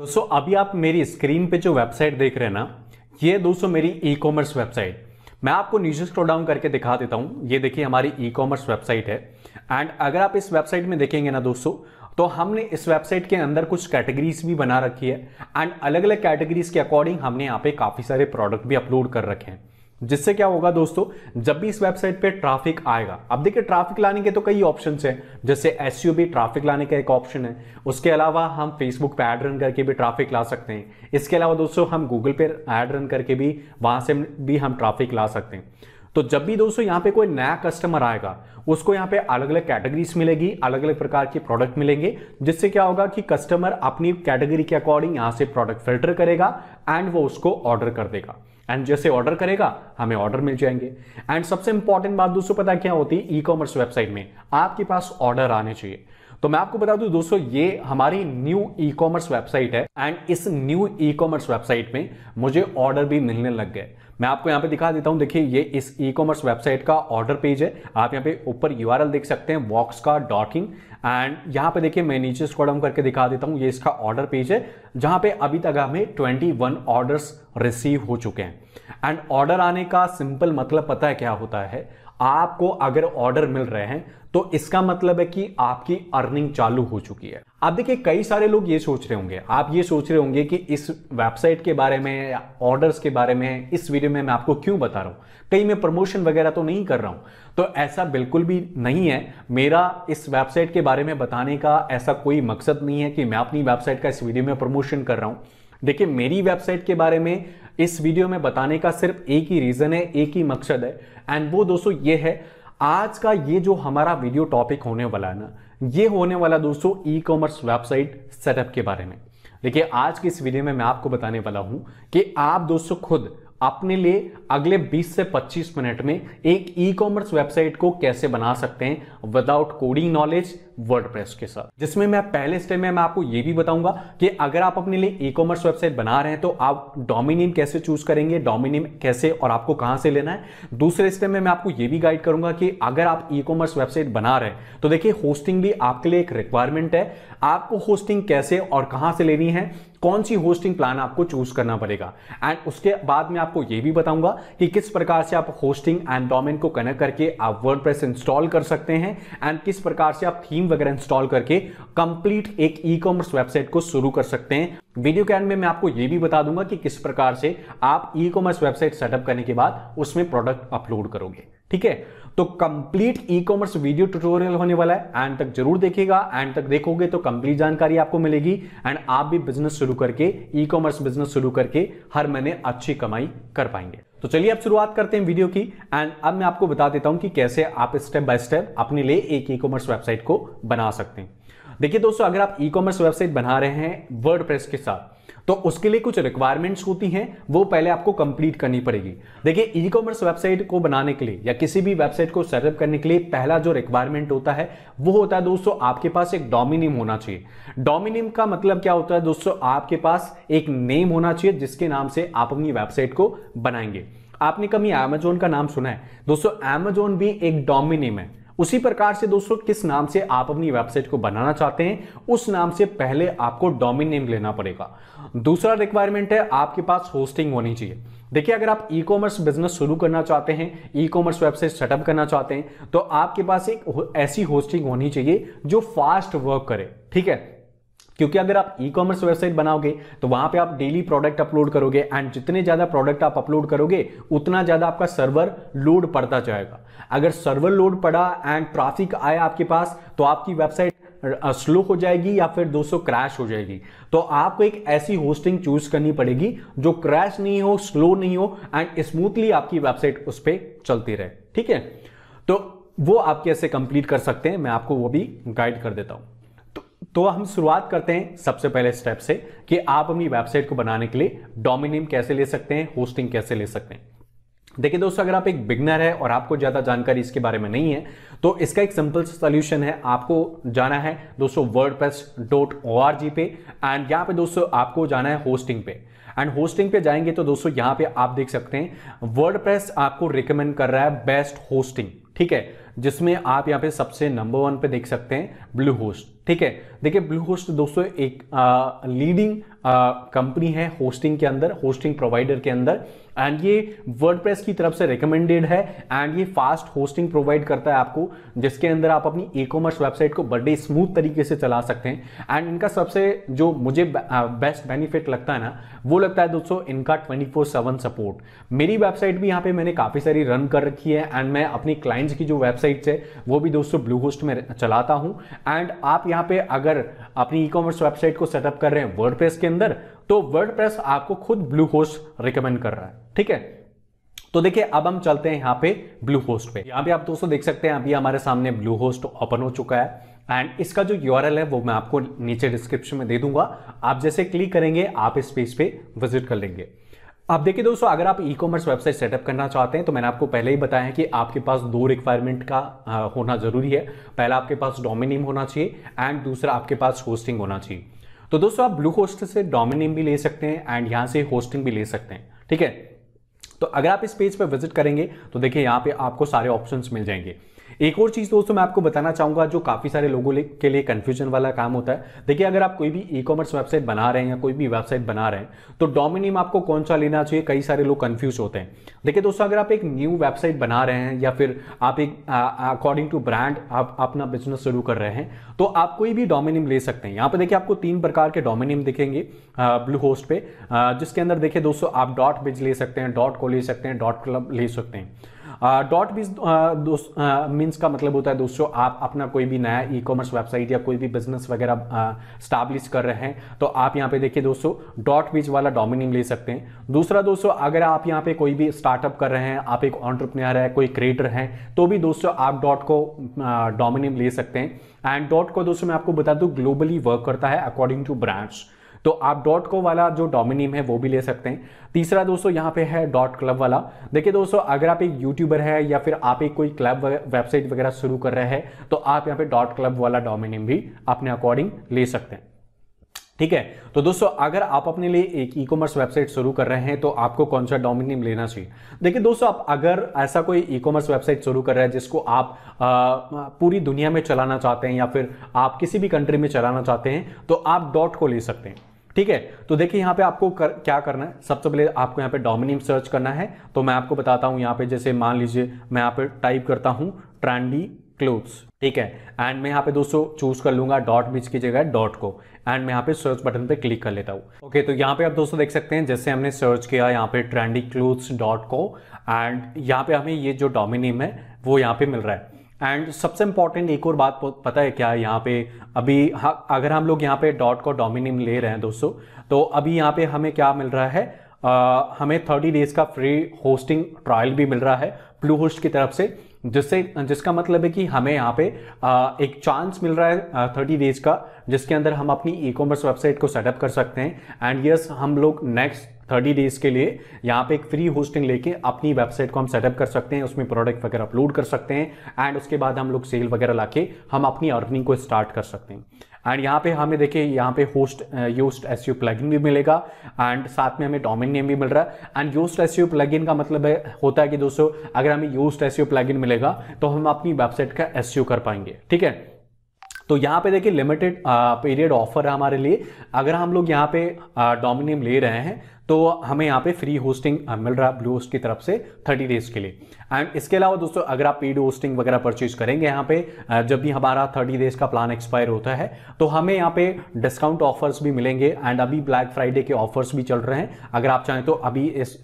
दोस्तों अभी आप मेरी स्क्रीन पे जो वेबसाइट देख रहे हैं ना ये दोस्तों मेरी ई कॉमर्स वेबसाइट मैं आपको नीचे स्क्रॉल डाउन करके दिखा देता हूँ ये देखिए हमारी ई कॉमर्स वेबसाइट है एंड अगर आप इस वेबसाइट में देखेंगे ना दोस्तों तो हमने इस वेबसाइट के अंदर कुछ कैटेगरीज भी बना रखी है एंड अलग अलग कैटेगरीज के अकॉर्डिंग हमने यहाँ पे काफ़ी सारे प्रोडक्ट भी अपलोड कर रखे हैं जिससे क्या होगा दोस्तों जब भी इस वेबसाइट पे ट्रैफिक आएगा अब देखिए ट्रैफिक लाने के तो कई ऑप्शंस हैं जैसे एस ट्रैफिक लाने का एक ऑप्शन है उसके अलावा हम फेसबुक पे ऐड रन करके भी ट्रैफिक ला सकते हैं इसके अलावा दोस्तों हम गूगल पे ऐड रन करके भी वहां से भी हम ट्राफिक ला सकते हैं तो जब भी दोस्तों यहाँ पे कोई नया कस्टमर आएगा उसको यहाँ पे अलग अलग कैटेगरीज मिलेगी अलग अलग प्रकार के प्रोडक्ट मिलेंगे जिससे क्या होगा कि कस्टमर अपनी कैटेगरी के अकॉर्डिंग यहाँ से प्रोडक्ट फिल्टर करेगा एंड वो उसको ऑर्डर कर देगा एंड जैसे ऑर्डर करेगा हमें ऑर्डर मिल जाएंगे एंड सबसे इंपॉर्टेंट बात दोस्तों पता क्या होती है ई कॉमर्स वेबसाइट में आपके पास ऑर्डर आने चाहिए तो मैं आपको बता दूं दोस्तों ये हमारी न्यू ई कॉमर्स वेबसाइट है एंड इस न्यू ई कॉमर्स वेबसाइट में मुझे ऑर्डर भी मिलने लग गए मैं आपको यहाँ पे दिखा देता हूँ देखिए ये इस ई कॉमर्स वेबसाइट का ऑर्डर पेज है आप यहाँ पे ऊपर यू देख सकते हैं वॉक्स का डॉट इन एंड यहाँ पे देखिए मैं नीचे स्क्रॉल करके दिखा देता हूँ ये इसका ऑर्डर पेज है जहाँ पे अभी तक हमें वन ऑर्डर रिसीव हो चुके हैं एंड ऑर्डर आने का सिंपल मतलब पता है क्या होता है आपको अगर ऑर्डर मिल रहे हैं तो इसका मतलब है कि आपकी अर्निंग चालू हो चुकी है आप देखिए कई सारे लोग ये सोच रहे होंगे आप ये सोच रहे होंगे कि इस वेबसाइट के बारे में ऑर्डर्स के बारे में इस वीडियो में मैं आपको क्यों बता रहा हूं कहीं मैं प्रमोशन वगैरह तो नहीं कर रहा हूं तो ऐसा बिल्कुल भी नहीं है मेरा इस वेबसाइट के बारे में बताने का ऐसा कोई मकसद नहीं है कि मैं अपनी वेबसाइट का इस वीडियो में प्रमोशन कर रहा हूं देखिए मेरी वेबसाइट के बारे में इस वीडियो में बताने का सिर्फ एक ही रीज़न है एक ही मकसद है एंड वो दोस्तों ये है आज का ये जो हमारा वीडियो टॉपिक होने वाला है ना ये होने वाला दोस्तों ई कॉमर्स वेबसाइट सेटअप के बारे में देखिए आज की इस वीडियो में मैं आपको बताने वाला हूं कि आप दोस्तों खुद अपने लिए अगले 20 से 25 मिनट में एक ई कॉमर्स वेबसाइट को कैसे बना सकते हैं विदाउट कोडिंग नॉलेज प्रेस के साथ जिसमें मैं पहले स्टेप में मैं आपको यह भी बताऊंगा कि अगर आप अपने लिए ई कॉमर्स वेबसाइट बना रहे हैं तो आप डोमिनियम कैसे चूज करेंगे डोमिनियम कैसे और आपको कहां से लेना है दूसरे स्टेप में मैं आपको यह भी गाइड करूंगा कि अगर आप ई कॉमर्स वेबसाइट बना रहे हैं तो देखिए होस्टिंग भी आपके लिए एक रिक्वायरमेंट है आपको होस्टिंग कैसे और कहां से लेनी है कौन सी होस्टिंग प्लान आपको चूज करना पड़ेगा एंड उसके बाद में आपको यह भी बताऊंगा कि किस प्रकार से आप होस्टिंग एंड डोमेन को कनेक्ट करके आप वर्ड इंस्टॉल कर सकते हैं एंड किस प्रकार से आप थीम वगैरह इंस्टॉल करके कंप्लीट एक ई कॉमर्स वेबसाइट को शुरू कर सकते हैं वीडियो के एंड में मैं आपको यह भी बता दूंगा कि किस प्रकार से आप ई कॉमर्स वेबसाइट सेटअप करने के बाद उसमें प्रोडक्ट अपलोड करोगे ठीक है तो complete e commerce video tutorial होने वाला है एंड तक जरूर देखेगा एंड तक देखोगे तो कंप्लीट जानकारी आपको मिलेगी एंड आप भी बिजनेस शुरू करके ई कॉमर्स बिजनेस शुरू करके हर महीने अच्छी कमाई कर पाएंगे तो चलिए अब शुरुआत करते हैं वीडियो की एंड अब मैं आपको बता देता हूं कि कैसे आप स्टेप बाय स्टेप अपने लिए एक ई कॉमर्स वेबसाइट को बना सकते हैं देखिए दोस्तों अगर आप ई कॉमर्स वेबसाइट बना रहे हैं वर्ड के साथ तो उसके लिए कुछ रिक्वायरमेंट्स होती हैं वो पहले आपको कंप्लीट करनी पड़ेगी देखिए ई कॉमर्स वेबसाइट को बनाने के लिए या किसी भी वेबसाइट को सेटअप करने के लिए पहला जो रिक्वायरमेंट होता है वो होता है दोस्तों आपके पास एक डोमिनियम होना चाहिए डोमिनियम का मतलब क्या होता है दोस्तों आपके पास एक नेम होना चाहिए जिसके नाम से आप अपनी वेबसाइट को बनाएंगे आपने कभी अमेजोन का नाम सुना है दोस्तों अमेजोन भी एक डोमिनियम है उसी प्रकार से दोस्तों किस नाम से आप अपनी वेबसाइट को बनाना चाहते हैं उस नाम से पहले आपको डोमिन नेम लेना पड़ेगा दूसरा रिक्वायरमेंट है आपके पास होस्टिंग होनी चाहिए देखिए अगर आप ई कॉमर्स बिजनेस शुरू करना चाहते हैं ई कॉमर्स वेबसाइट सेटअप करना चाहते हैं तो आपके पास एक ऐसी होस्टिंग होनी चाहिए जो फास्ट वर्क करे ठीक है क्योंकि अगर आप ई कॉमर्स वेबसाइट बनाओगे तो वहां पे आप डेली प्रोडक्ट अपलोड करोगे एंड जितने ज़्यादा प्रोडक्ट आप अपलोड करोगे उतना ज़्यादा आपका सर्वर लोड पड़ता जाएगा अगर सर्वर लोड पड़ा एंड ट्राफिक आया आपके पास तो आपकी वेबसाइट स्लो हो जाएगी या फिर दोस्तों क्रैश हो जाएगी तो आपको एक ऐसी होस्टिंग चूज करनी पड़ेगी जो क्रैश नहीं हो स्लो नहीं हो एंड स्मूथली आपकी वेबसाइट उस पर चलती रहे ठीक है तो वो आप कैसे कंप्लीट कर सकते हैं मैं आपको वो भी गाइड कर देता हूं तो हम शुरुआत करते हैं सबसे पहले स्टेप से कि आप अपनी वेबसाइट को बनाने के लिए डोमिनेम कैसे ले सकते हैं होस्टिंग कैसे ले सकते हैं देखिए दोस्तों अगर आप एक बिगनर है और आपको ज़्यादा जानकारी इसके बारे में नहीं है तो इसका एक सिंपल सोल्यूशन है आपको जाना है दोस्तों वर्ड पे एंड यहाँ पे दोस्तों आपको जाना है होस्टिंग पे एंड होस्टिंग पे जाएंगे तो दोस्तों यहाँ पे आप देख सकते हैं वर्ड आपको रिकमेंड कर रहा है बेस्ट होस्टिंग ठीक है जिसमें आप यहाँ पे सबसे नंबर वन पे देख सकते हैं ब्लू होस्ट ठीक है देखिए ब्लू होस्ट दोस्तों एक लीडिंग कंपनी है होस्टिंग के अंदर होस्टिंग प्रोवाइडर के अंदर एंड ये वर्ड की तरफ से रिकमेंडेड है एंड ये फास्ट होस्टिंग प्रोवाइड करता है आपको जिसके अंदर आप अपनी ई कॉमर्स वेबसाइट को बड़े स्मूथ तरीके से चला सकते हैं एंड इनका सबसे जो मुझे बेस्ट बेनिफिट लगता है ना वो लगता है दोस्तों इनका ट्वेंटी फोर सेवन सपोर्ट मेरी वेबसाइट भी यहाँ पे मैंने काफ़ी सारी रन कर रखी है एंड मैं अपनी क्लाइंट्स की जो वेबसाइट्स है वो भी दोस्तों ब्लू होस्ट में चलाता हूँ एंड आप यहाँ पे अगर अपनी ई कॉमर्स वेबसाइट को सेटअप कर रहे हैं वर्ड के अंदर तो वर्ड आपको खुद ब्लू होस्ट रिकमेंड कर रहा है ठीक है तो देखिए अब हम चलते हैं यहां पे ब्लू होस्ट पे यहां पे आप दोस्तों देख सकते हैं अभी हमारे सामने ब्लू होस्ट ओपन हो चुका है एंड इसका जो यूआरएल है वो मैं आपको नीचे डिस्क्रिप्शन में दे दूंगा आप जैसे क्लिक करेंगे आप इस पेज पे विजिट कर लेंगे अब देखिए दोस्तों अगर आप ई कॉमर्स वेबसाइट सेटअप करना चाहते हैं तो मैंने आपको पहले ही बताया है कि आपके पास दो रिक्वायरमेंट का होना जरूरी है पहला आपके पास डोमिन नेम होना चाहिए एंड दूसरा आपके पास होस्टिंग होना चाहिए तो दोस्तों आप ब्लू होस्ट से डोमिन नेम भी ले सकते हैं एंड यहां से होस्टिंग भी ले सकते हैं ठीक है तो अगर आप इस पेज पर विजिट करेंगे तो देखिए यहां पे आपको सारे ऑप्शंस मिल जाएंगे एक और चीज़ दोस्तों मैं आपको बताना चाहूंगा जो काफ़ी सारे लोगों के लिए कंफ्यूजन वाला काम होता है देखिए अगर आप कोई भी ई कॉमर्स वेबसाइट बना रहे हैं या कोई भी वेबसाइट बना रहे हैं तो डोमिनियम आपको कौन सा लेना चाहिए कई सारे लोग कन्फ्यूज होते हैं देखिए दोस्तों अगर आप एक न्यू वेबसाइट बना रहे हैं या फिर आप एक अकॉर्डिंग टू ब्रांड आप अपना बिजनेस शुरू कर रहे हैं तो आप कोई भी डोमिनियम ले सकते हैं यहाँ पर देखिए आपको तीन प्रकार के डोमिनियम दिखेंगे ब्लू होस्ट पे जिसके अंदर देखिए दोस्तों आप डॉट बिज ले सकते हैं डॉट को ले सकते हैं डॉट क्लब ले सकते हैं डॉट बीज मीन्स का मतलब होता है दोस्तों आप अपना कोई भी नया ई कॉमर्स वेबसाइट या कोई भी बिजनेस वगैरह स्टाब्लिश कर रहे हैं तो आप यहाँ पे देखिए दोस्तों डॉट बीज वाला डोमिनिंग ले सकते हैं दूसरा दोस्तों अगर आप यहाँ पे कोई भी स्टार्टअप कर रहे हैं आप एक ऑन्टरप्रनियर है कोई क्रिएटर हैं तो भी दोस्तों आप डॉट को डोमिनिंग ले सकते हैं एंड डॉट को दोस्तों मैं आपको बता दूँ ग्लोबली वर्क करता है अकॉर्डिंग टू ब्रांड्स तो आप डॉट को वाला जो डोमिनियम है वो भी ले सकते हैं तीसरा दोस्तों यहाँ पे है डॉट क्लब वाला देखिए दोस्तों अगर आप एक यूट्यूबर है या फिर आप एक कोई क्लब वेबसाइट वगैरह शुरू कर रहे हैं तो आप यहाँ पे डॉट क्लब वाला डोमिनियम भी अपने अकॉर्डिंग ले सकते हैं ठीक है तो दोस्तों अगर आप अपने लिए एक ई कॉमर्स वेबसाइट शुरू कर रहे हैं तो आपको कौन सा डोमिनियम लेना चाहिए देखिए दोस्तों आप अगर ऐसा कोई ई कॉमर्स वेबसाइट शुरू कर रहे हैं जिसको आप आ, पूरी दुनिया में चलाना चाहते हैं या फिर आप किसी भी कंट्री में चलाना चाहते हैं तो आप डॉट को ले सकते हैं ठीक है तो देखिए यहाँ पे आपको कर, क्या करना है सबसे पहले आपको यहाँ पे डोमिनियम सर्च करना है तो मैं आपको बताता हूं यहाँ पे जैसे मान लीजिए मैं यहाँ पे टाइप करता हूं ट्रांडी क्लोथ्स ठीक है एंड मैं यहाँ पे दोस्तों चूज कर लूंगा डॉट बीच की जगह डॉट को एंड मैं यहाँ पे सर्च बटन पे क्लिक कर लेता हूं ओके okay, तो यहाँ पे आप दोस्तों देख सकते हैं जैसे हमने सर्च किया यहाँ पे trendy clothes dot co and यहां पे हमें ये जो डोमिनियम है वो यहाँ पे मिल रहा है एंड सबसे इंपॉर्टेंट एक और बात पता है क्या यहाँ पे अभी हाँ अगर हम लोग यहाँ पे डॉट को डोमिनियम ले रहे हैं दोस्तों तो अभी यहाँ पे हमें क्या मिल रहा है आ, हमें थर्टी डेज का फ्री होस्टिंग ट्रायल भी मिल रहा है ब्लू होस्ट की तरफ से जिससे जिसका मतलब है कि हमें यहाँ पे आ, एक चांस मिल रहा है थर्टी डेज का जिसके अंदर हम अपनी ई कॉमर्स वेबसाइट को सेटअप कर सकते हैं एंड यस yes, हम लोग नेक्स्ट थर्टी डेज के लिए यहाँ पे एक फ्री होस्टिंग लेके अपनी वेबसाइट को हम सेटअप कर सकते हैं उसमें प्रोडक्ट वगैरह अपलोड कर सकते हैं एंड उसके बाद हम लोग सेल वगैरह लाके हम अपनी अर्निंग को स्टार्ट कर सकते हैं एंड यहाँ पे हमें देखिए यहाँ पे host Yoast S U plugin भी मिलेगा एंड साथ में हमें डोमेन नेम भी मिल रहा है and Yoast S U plugin का मतलब है होता है कि दोस्तों अगर हमें योस्ट एस यू प्लगिन मिलेगा तो हम अपनी वेबसाइट का एस यू कर पाएंगे ठीक है तो यहाँ पे देखिए लिमिटेड पीरियड ऑफर है हमारे लिए अगर हम लोग यहाँ पे डोमिनियम ले रहे हैं तो हमें यहाँ पे फ्री होस्टिंग मिल रहा है ब्लू होस्ट की तरफ से 30 डेज के लिए एंड इसके अलावा दोस्तों अगर आप पेड होस्टिंग वगैरह परचेज करेंगे यहाँ पे जब भी हमारा 30 डेज का प्लान एक्सपायर होता है तो हमें यहाँ पे डिस्काउंट ऑफर्स भी मिलेंगे एंड अभी ब्लैक फ्राइडे के ऑफर्स भी चल रहे हैं अगर आप चाहें तो अभी इस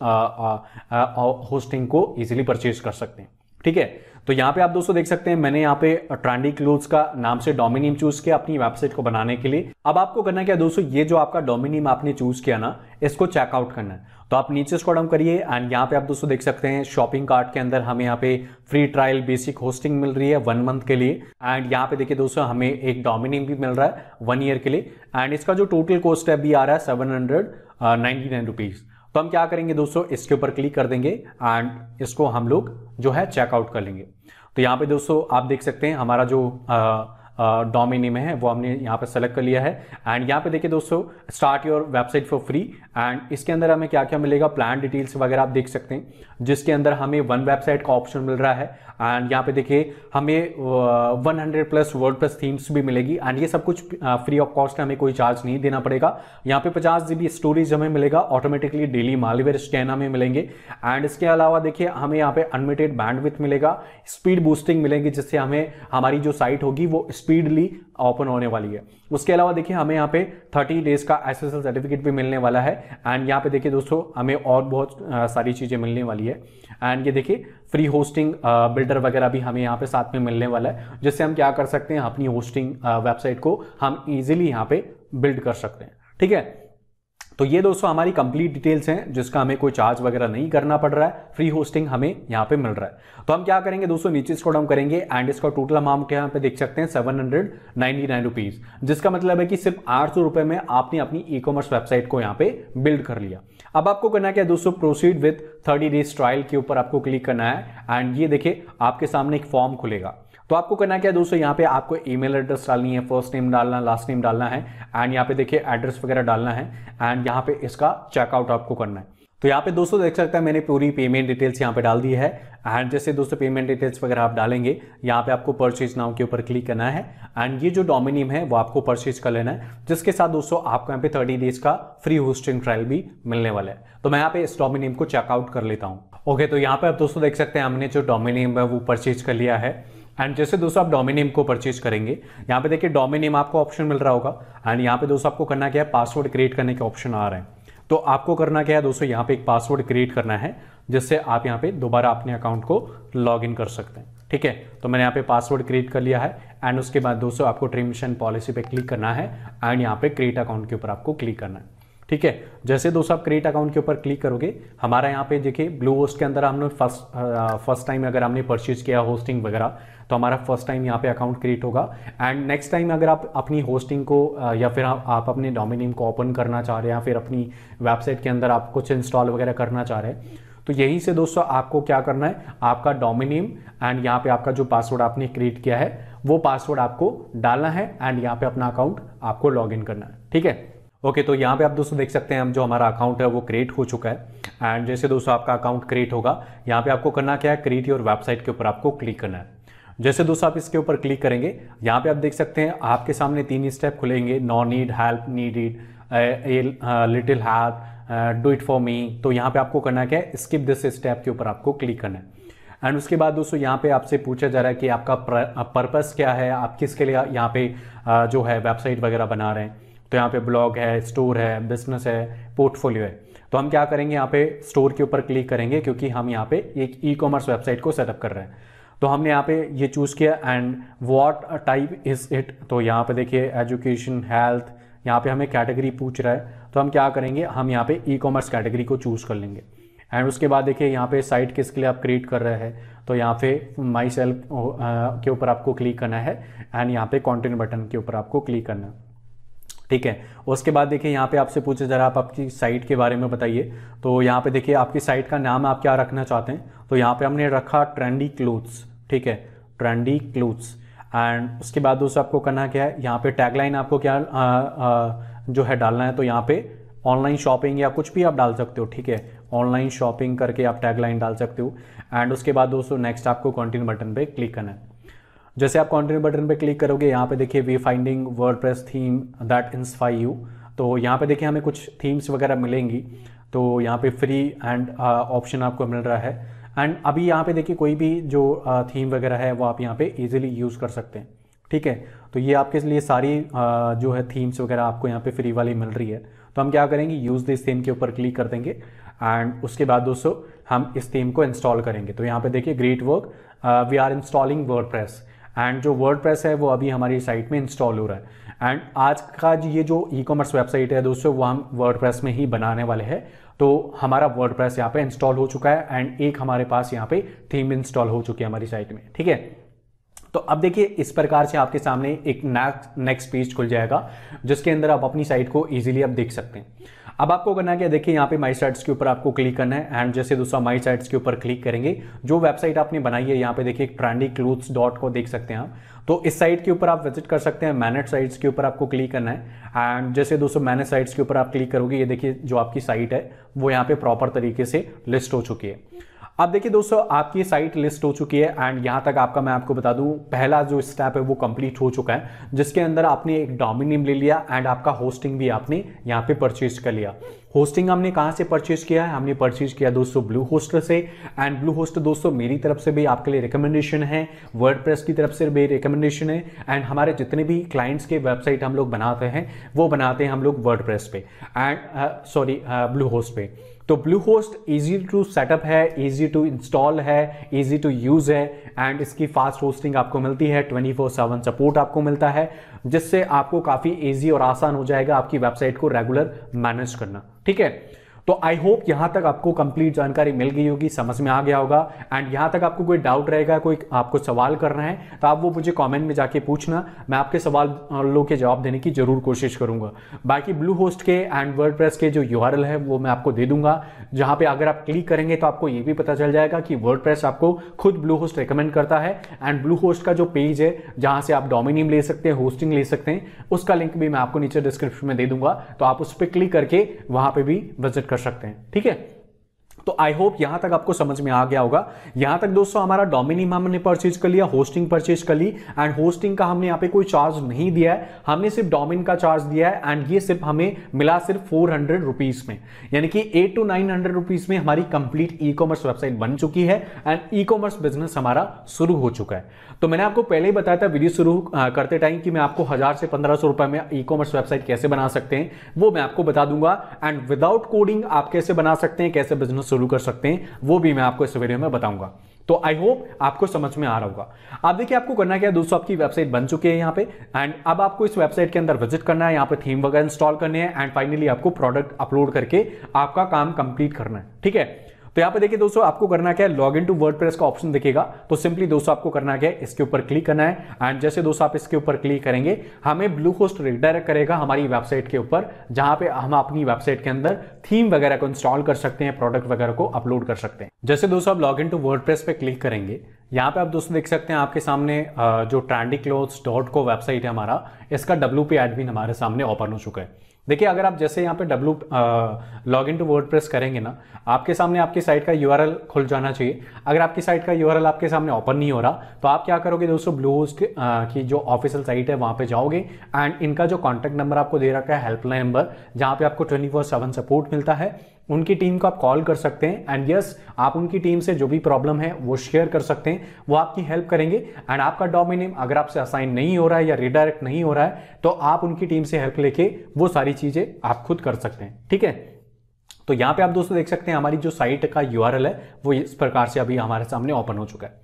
होस्टिंग को ईजिली परचेज कर सकते हैं ठीक है तो यहाँ पे आप दोस्तों देख सकते हैं मैंने यहाँ पे ट्रांडी क्लोथ्स का नाम से डोमिनियम चूज किया अपनी वेबसाइट को बनाने के लिए अब आपको करना क्या दोस्तों ये जो आपका डोमिनियम आपने चूज किया ना इसको चेकआउट करना है तो आप नीचे स्कॉडम डाउन करिए एंड यहाँ पे आप दोस्तों देख सकते हैं शॉपिंग कार्ट के अंदर हमें यहाँ पे फ्री ट्रायल बेसिक होस्टिंग मिल रही है वन मंथ के लिए एंड यहाँ पे देखिए दोस्तों हमें एक डोमिनियम भी मिल रहा है वन ईयर के लिए एंड इसका जो टोटल कॉस्ट है अभी आ रहा है seven hundred ninety nine rupees तो हम क्या करेंगे दोस्तों इसके ऊपर क्लिक कर देंगे एंड इसको हम लोग जो है चेकआउट कर लेंगे तो यहाँ पे दोस्तों आप देख सकते हैं हमारा जो आ, डोमिनी में है वो हमने यहाँ पे सेलेक्ट कर लिया है एंड यहाँ पे देखिए दोस्तों start your website for free and इसके अंदर हमें क्या क्या मिलेगा प्लान डिटेल्स वगैरह आप देख सकते हैं जिसके अंदर हमें वन वेबसाइट का ऑप्शन मिल रहा है एंड यहाँ पे देखिए हमें one hundred plus word plus themes भी मिलेगी एंड ये सब कुछ फ्री ऑफ कॉस्ट हमें कोई चार्ज नहीं देना पड़ेगा यहाँ पे पचास जी स्टोरेज हमें मिलेगा ऑटोमेटिकली डेली मालवेयर स्कैन हमें मिलेंगे एंड इसके अलावा देखिए हमें यहाँ पे अनलिमिटेड बैंडविथ मिलेगा स्पीड बूस्टिंग मिलेगी जिससे हमें हमारी जो साइट होगी वो स्पीडली ओपन होने वाली है उसके अलावा देखिए हमें यहाँ पे 30 डेज का एस सर्टिफिकेट भी मिलने वाला है एंड यहाँ पे देखिए दोस्तों हमें और बहुत सारी चीज़ें मिलने वाली है एंड ये देखिए फ्री होस्टिंग बिल्डर वगैरह भी हमें यहाँ पे साथ में मिलने वाला है जिससे हम क्या कर सकते हैं अपनी होस्टिंग वेबसाइट को हम ईजिली यहाँ पे बिल्ड कर सकते हैं ठीक है तो ये दोस्तों हमारी कंप्लीट डिटेल्स हैं जिसका हमें कोई चार्ज वगैरह नहीं करना पड़ रहा है फ्री होस्टिंग हमें यहाँ पे मिल रहा है तो हम क्या करेंगे दोस्तों नीचे इसको डाउन करेंगे एंड इसका टोटल अमाउंट यहाँ पे देख सकते हैं seven hundred ninety nine rupees जिसका मतलब है कि सिर्फ आठ सौ रुपए में आपने अपनी ई कॉमर्स वेबसाइट को यहाँ पे बिल्ड कर लिया अब आपको करना क्या है दोस्तों proceed with thirty days trial के ऊपर आपको क्लिक करना है एंड ये देखिए आपके सामने एक फॉर्म खुलेगा तो आपको करना क्या है दोस्तों यहाँ पे आपको ईमेल एड्रेस डालनी है फर्स्ट नेम डालना लास्ट नेम डालना है एंड यहाँ पे देखिए एड्रेस वगैरह डालना है एंड यहाँ पे इसका चेकआउट आपको करना है तो यहाँ पे दोस्तों देख सकते हैं मैंने पूरी पेमेंट डिटेल्स यहाँ पे डाल दी है एंड जैसे दोस्तों पेमेंट डिटेल्स वगैरह आप डालेंगे यहाँ पे आपको परचेज नाउ के ऊपर क्लिक करना है एंड ये जो डोमिनियम है वो आपको परचेज कर लेना है जिसके साथ दोस्तों आपको यहाँ पे थर्टी डेज का फ्री होस्टिंग ट्रायल भी मिलने वाला है तो मैं यहाँ पे इस डोमिनियम को चेकआउट कर लेता हूँ ओके तो यहाँ पे आप दोस्तों देख सकते हैं हमने जो डोमिनियम है वो परचेज कर लिया है एंड जैसे दोस्तों आप डोमिनेम को परचेज करेंगे यहाँ पे देखिए डोमिनेम आपको ऑप्शन मिल रहा होगा एंड यहाँ पे दोस्तों आपको करना क्या है पासवर्ड क्रिएट करने के ऑप्शन आ रहे हैं तो आपको करना क्या है दोस्तों यहाँ पे एक पासवर्ड क्रिएट करना है जिससे आप यहाँ पे दोबारा अपने अकाउंट को लॉग इन कर सकते हैं ठीक है तो मैंने यहाँ पे पासवर्ड क्रिएट कर लिया है एंड उसके बाद दोस्तों आपको ट्रिमिशन पॉलिसी पे क्लिक करना है एंड यहाँ पे क्रिएट अकाउंट के ऊपर आपको क्लिक करना है ठीक है जैसे दोस्तों आप क्रिएट अकाउंट के ऊपर क्लिक करोगे हमारा यहाँ पे देखिए ब्लू होस्ट के अंदर हमने फर्स्ट फर्स्ट टाइम अगर हमने परचेज किया होस्टिंग वगैरह तो हमारा फर्स्ट टाइम यहाँ पे अकाउंट क्रिएट होगा एंड नेक्स्ट टाइम अगर आप अपनी होस्टिंग को uh, या फिर आप, अपने डोमिनेम को ओपन करना चाह रहे हैं या फिर अपनी वेबसाइट के अंदर आप कुछ इंस्टॉल वगैरह करना चाह रहे हैं तो यहीं से दोस्तों आपको क्या करना है आपका डोमिनेम एंड यहाँ पे आपका जो पासवर्ड आपने क्रिएट किया है वो पासवर्ड आपको डालना है एंड यहाँ पे अपना अकाउंट आपको लॉग इन करना है ठीक है ओके okay, तो यहाँ पे आप दोस्तों देख सकते हैं हम जो हमारा अकाउंट है वो क्रिएट हो चुका है एंड जैसे दोस्तों आपका अकाउंट क्रिएट होगा यहाँ पे आपको करना क्या है क्रिएट योर वेबसाइट के ऊपर आपको क्लिक करना है जैसे दोस्तों आप इसके ऊपर क्लिक करेंगे यहाँ पे आप देख सकते हैं आपके सामने तीन स्टेप खुलेंगे no need help need a little help do it for me तो यहाँ पे आपको करना क्या है स्किप दिस स्टेप के ऊपर आपको क्लिक करना है एंड उसके बाद दोस्तों यहाँ पे आपसे पूछा जा रहा है कि आपका पर्पस क्या है आप किसके लिए यहाँ पे जो है वेबसाइट वगैरह बना रहे हैं तो यहाँ पे ब्लॉग है स्टोर है बिजनेस है पोर्टफोलियो है तो हम क्या करेंगे यहाँ पे स्टोर के ऊपर क्लिक करेंगे क्योंकि हम यहाँ पे एक ई कॉमर्स वेबसाइट को सेटअप कर रहे हैं तो हमने यहाँ पे ये चूज़ किया and what type is it तो यहाँ पे देखिए एजुकेशन हेल्थ यहाँ पे हमें कैटेगरी पूछ रहा है तो हम क्या करेंगे हम यहाँ पे ई कॉमर्स कैटेगरी को चूज़ कर लेंगे एंड उसके बाद देखिए यहाँ पे साइट किसके लिए आप क्रिएट कर रहे हैं तो यहाँ पे माई सेल्फ के ऊपर आपको क्लिक करना है एंड यहाँ पे कंटेंट बटन के ऊपर आपको क्लिक करना है ठीक है उसके बाद देखिए यहाँ पे आपसे पूछे ज़रा आप आपकी साइट के बारे में बताइए तो यहाँ पे देखिए आपकी साइट का नाम आप क्या रखना चाहते हैं तो यहाँ पे हमने रखा ट्रेंडी क्लोथ्स ठीक है ट्रेंडी क्लोथ्स एंड उसके बाद दोस्तों आपको करना क्या है यहाँ पे टैगलाइन आपको क्या आ, आ, जो है डालना है तो यहाँ पे ऑनलाइन शॉपिंग या कुछ भी आप डाल सकते हो ठीक है ऑनलाइन शॉपिंग करके आप टैगलाइन डाल सकते हो एंड उसके बाद दोस्तों नेक्स्ट आपको कंटिन्यू बटन पे क्लिक करना है जैसे आप कॉन्टिन्यू बटन पर क्लिक करोगे यहाँ पे देखिए we finding WordPress theme that inspire you तो यहाँ पे देखिए हमें कुछ थीम्स वगैरह मिलेंगी तो यहाँ पे फ्री एंड ऑप्शन आपको मिल रहा है एंड अभी यहाँ पे देखिए कोई भी जो थीम uh, वगैरह है वो आप यहाँ पे इजीली यूज़ कर सकते हैं ठीक है तो ये आपके लिए सारी uh, जो है थीम्स वगैरह आपको यहाँ पे फ्री वाली मिल रही है तो हम क्या करेंगे यूज़ दिस थीम के ऊपर क्लिक कर देंगे एंड उसके बाद दोस्तों हम इस थीम को इंस्टॉल करेंगे तो यहाँ पे देखिए great work we are installing WordPress and जो वर्ड है वो अभी हमारी साइट में इंस्टॉल हो रहा है एंड आज का ये जो ई कॉमर्स वेबसाइट है दोस्तों वो हम वर्ड में ही बनाने वाले हैं तो हमारा वर्ड प्रेस यहाँ पर इंस्टॉल हो चुका है एंड एक हमारे पास यहाँ पे थीम इंस्टॉल हो चुकी है हमारी साइट में ठीक है तो अब देखिए इस प्रकार से आपके सामने एक नेक्स्ट नेक्स्ट पेज खुल जाएगा जिसके अंदर आप अपनी साइट को इजीली आप देख सकते हैं अब आपको करना क्या देखिए यहाँ पे माई साइट्स के ऊपर आपको क्लिक करना है एंड जैसे दूसरा माई साइट्स के ऊपर क्लिक करेंगे जो वेबसाइट आपने बनाई है यहाँ पे देखिए ट्रांडी क्लूथ्स डॉट को देख सकते हैं आप तो इस साइट के ऊपर आप विजिट कर सकते हैं मैनेज साइट्स के ऊपर आपको क्लिक करना है एंड जैसे दोस्तों मैनेज साइट्स के ऊपर आप क्लिक करोगे ये देखिए जो आपकी साइट है वो यहाँ पे प्रॉपर तरीके से लिस्ट हो चुकी है अब देखिए दोस्तों आपकी साइट लिस्ट हो चुकी है एंड यहाँ तक आपका मैं आपको बता दूँ पहला जो स्टेप है वो कंप्लीट हो चुका है जिसके अंदर आपने एक डोमिनियम ले लिया एंड आपका होस्टिंग भी आपने यहाँ पे परचेज कर लिया होस्टिंग हमने कहाँ से परचेज किया है हमने परचेज किया दोस्तों ब्लू होस्टर से एंड ब्लू होस्ट दोस्तों मेरी तरफ से भी आपके लिए रिकमेंडेशन है वर्ड की तरफ से भी रिकमेंडेशन है एंड हमारे जितने भी क्लाइंट्स के वेबसाइट हम लोग बनाते हैं वो बनाते हैं हम लोग वर्ड पे एंड सॉरी ब्लू होस्ट पे तो Bluehost easy to setup है ईजी टू इंस्टॉल है ईजी टू यूज़ है एंड इसकी फास्ट होस्टिंग आपको मिलती है ट्वेंटी फोर सेवन सपोर्ट आपको मिलता है जिससे आपको काफ़ी ईजी और आसान हो जाएगा आपकी वेबसाइट को रेगुलर मैनेज करना ठीक है तो आई होप यहां तक आपको कंप्लीट जानकारी मिल गई होगी समझ में आ गया होगा एंड यहां तक आपको कोई डाउट रहेगा कोई आपको सवाल करना है तो आप वो मुझे कमेंट में जाके पूछना मैं आपके सवाल लोग के जवाब देने की जरूर कोशिश करूंगा बाकी ब्लू होस्ट के एंड वर्ल्ड के जो यू है वो मैं आपको दे दूंगा जहां पर अगर आप क्लिक करेंगे तो आपको ये भी पता चल जाएगा कि वर्ल्ड आपको खुद ब्लू होस्ट रिकमेंड करता है एंड ब्लू होस्ट का जो पेज है जहां से आप डोमिनियम ले सकते हैं होस्टिंग ले सकते हैं उसका लिंक भी मैं आपको नीचे डिस्क्रिप्शन में दे दूंगा तो आप उस पर क्लिक करके वहां पर भी विजिट कर सकते हैं ठीक है तो आई होप यहां तक आपको समझ में आ गया होगा यहां तक दोस्तों हमारा डोमिनिम हमने परचेज कर लिया होस्टिंग परचेज कर ली एंड होस्टिंग का हमने यहां पे कोई चार्ज नहीं दिया है हमने सिर्फ डोमिन का चार्ज दिया है एंड ये सिर्फ हमें मिला सिर्फ फोर हंड्रेड रुपीज में यानी कि eight to nine hundred rupees में हमारी कंप्लीट ई कॉमर्स वेबसाइट बन चुकी है एंड ई कॉमर्स बिजनेस हमारा शुरू हो चुका है तो मैंने आपको पहले ही बताया था वीडियो शुरू करते टाइम कि मैं आपको हजार से पंद्रह सौ रुपए में ई कॉमर्स वेबसाइट कैसे बना सकते हैं वो मैं आपको बता दूंगा एंड विदाउट कोडिंग आप कैसे बना सकते हैं कैसे बिजनेस शुरू कर सकते हैं वो भी मैं आपको इस वीडियो में बताऊंगा तो आई होप आपको समझ में आ रहा होगा अब देखिए आपको करना क्या है दोस्तों आपकी वेबसाइट बन चुकी है यहाँ पे एंड अब आपको इस वेबसाइट के अंदर विजिट करना है यहाँ पे थीम वगैरह इंस्टॉल करने हैं एंड फाइनली आपको प्रोडक्ट अपलोड करके आपका काम कंप्लीट करना है ठीक है तो यहाँ पे देखिए दोस्तों आपको करना क्या है लॉग इन टू वर्ड का ऑप्शन दिखेगा तो सिंपली दोस्तों आपको करना क्या है इसके ऊपर क्लिक करना है एंड जैसे दोस्तों आप इसके ऊपर क्लिक करेंगे हमें ब्लू होस्ट रिडायरेक्ट करेगा हमारी वेबसाइट के ऊपर जहां पे हम अपनी वेबसाइट के अंदर थीम वगैरह को इंस्टॉल कर सकते हैं प्रोडक्ट वगैरह को अपलोड कर सकते हैं जैसे दोस्तों आप लॉग इन टू वर्ड पे क्लिक करेंगे यहाँ पे आप दोस्तों देख सकते हैं आपके सामने जो ट्रांडी डॉट को वेबसाइट है हमारा इसका डब्ल्यू पी एडमिन हमारे सामने ओपन हो चुका है देखिए अगर आप जैसे यहाँ पे W log in to word करेंगे ना आपके सामने आपकी साइट का यू खुल जाना चाहिए अगर आपकी साइट का यू आपके सामने ओपन नहीं हो रहा तो आप क्या करोगे दोस्तों ब्लू होस्ट की जो ऑफिशियल साइट है वहाँ पे जाओगे एंड इनका जो कॉन्टैक्ट नंबर आपको दे रखा है हेल्पलाइन नंबर जहाँ पे आपको ट्वेंटी फोर सेवन सपोर्ट मिलता है उनकी टीम को आप कॉल कर सकते हैं एंड यस yes, आप उनकी टीम से जो भी प्रॉब्लम है वो शेयर कर सकते हैं वो आपकी हेल्प करेंगे एंड आपका डोमेन नेम अगर आपसे असाइन नहीं हो रहा है या रिडायरेक्ट नहीं हो रहा है तो आप उनकी टीम से हेल्प लेके वो सारी चीज़ें आप खुद कर सकते हैं ठीक है तो यहां पे आप दोस्तों देख सकते हैं हमारी जो साइट का यू है वो इस प्रकार से अभी हमारे सामने ओपन हो चुका है